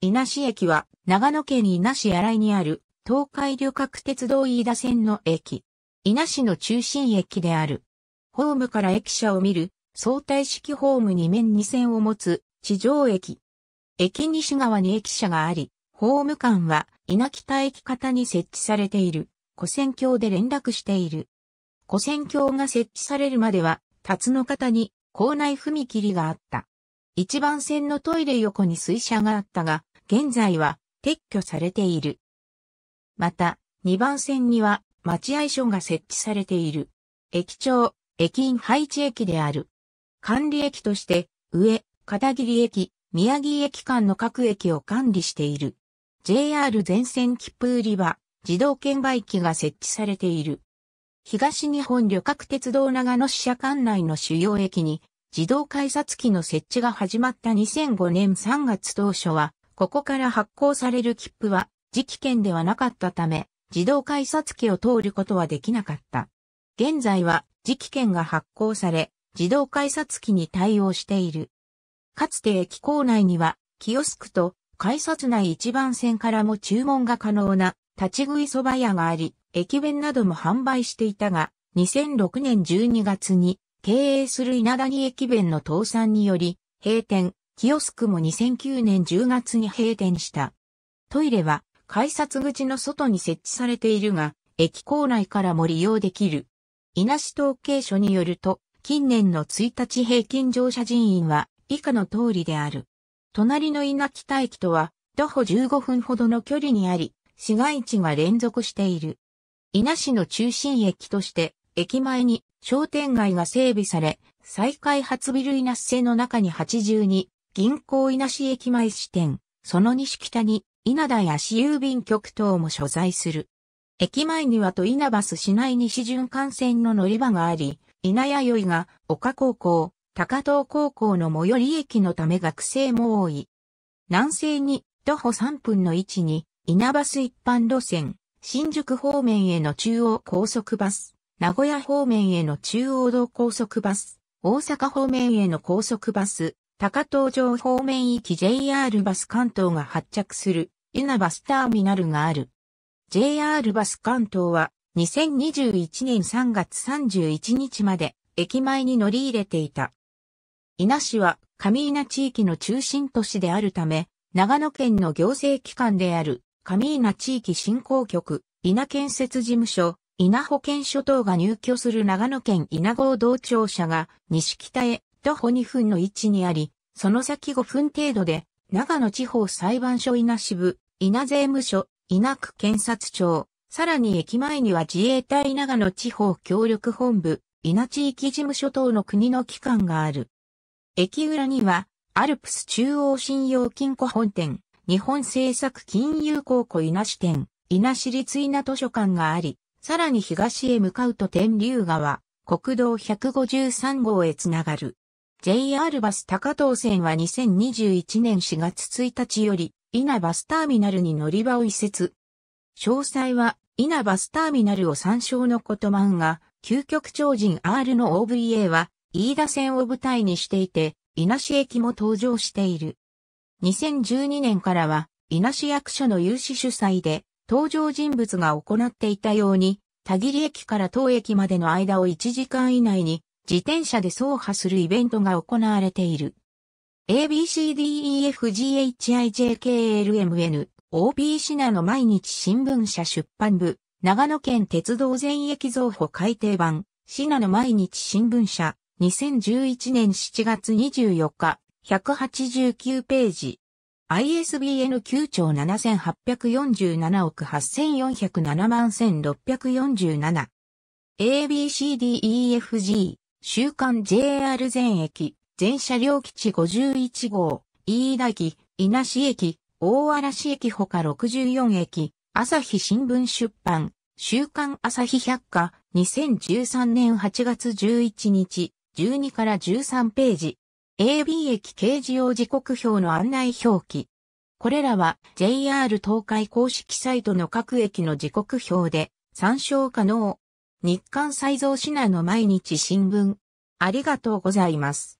稲市駅は、長野県稲市新井にある、東海旅客鉄道飯田線の駅。稲市の中心駅である。ホームから駅舎を見る、相対式ホーム2面2線を持つ、地上駅。駅西側に駅舎があり、ホーム間は、稲北駅方に設置されている、古線橋で連絡している。古線橋が設置されるまでは、辰の方に、校内踏切があった。一番線のトイレ横に水車があったが、現在は撤去されている。また、2番線には待合所が設置されている。駅長、駅員配置駅である。管理駅として、上、片桐駅、宮城駅間の各駅を管理している。JR 全線切符売り場、自動券売機が設置されている。東日本旅客鉄道長野支社管内の主要駅に自動改札機の設置が始まった2005年3月当初はここから発行される切符は、磁気券ではなかったため、自動改札機を通ることはできなかった。現在は、磁気券が発行され、自動改札機に対応している。かつて駅構内には、キオスクと改札内一番線からも注文が可能な立ち食い蕎麦屋があり、駅弁なども販売していたが、2006年12月に経営する稲谷駅弁の倒産により、閉店、キオスクも2009年10月に閉店した。トイレは改札口の外に設置されているが、駅構内からも利用できる。稲市統計所によると、近年の1日平均乗車人員は以下の通りである。隣の稲北駅とは、徒歩15分ほどの距離にあり、市街地が連続している。稲市の中心駅として、駅前に商店街が整備され、再開発ビル稲瀬の中に82銀行稲市駅前支店、その西北に稲田や市郵便局等も所在する。駅前にはと稲バス市内西巡環線の乗り場があり、稲谷酔いが岡高校、高等高校の最寄り駅のため学生も多い。南西に徒歩3分の位置に稲バス一般路線、新宿方面への中央高速バス、名古屋方面への中央道高速バス、大阪方面への高速バス、高東城方面行き JR バス関東が発着する、ユナバスターミナルがある。JR バス関東は、2021年3月31日まで、駅前に乗り入れていた。稲市は、上稲地域の中心都市であるため、長野県の行政機関である、上稲地域振興局、稲建設事務所、稲保健所等が入居する長野県稲那郷同庁舎が、西北へ徒歩2分の位置にあり、その先5分程度で、長野地方裁判所稲支部、稲税務所、稲区検察庁、さらに駅前には自衛隊長野地方協力本部、稲地域事務所等の国の機関がある。駅裏には、アルプス中央信用金庫本店、日本政策金融公庫稲支店、稲市立稲図書館があり、さらに東へ向かうと天竜川、国道153号へつながる。JR バス高等線は2021年4月1日より、稲バスターミナルに乗り場を移設。詳細は、稲バスターミナルを参照のこと漫画、究極超人 R の OVA は、飯田線を舞台にしていて、稲市駅も登場している。2012年からは、稲市役所の有志主催で、登場人物が行っていたように、田切駅から当駅までの間を1時間以内に、自転車で走破するイベントが行われている。ABCDEFGHIJKLMN OB シナの毎日新聞社出版部、長野県鉄道全駅増補改訂版、シナの毎日新聞社、2011年7月24日、189ページ。ISBN 9兆7847億8407万1647。ABCDEFG 週刊 JR 全駅、全車両基地51号、飯田駅、稲市駅、大嵐駅ほか64駅、朝日新聞出版、週刊朝日百科、2013年8月11日、12から13ページ。AB 駅掲示用時刻表の案内表記。これらは JR 東海公式サイトの各駅の時刻表で参照可能。日刊再造指内の毎日新聞。ありがとうございます。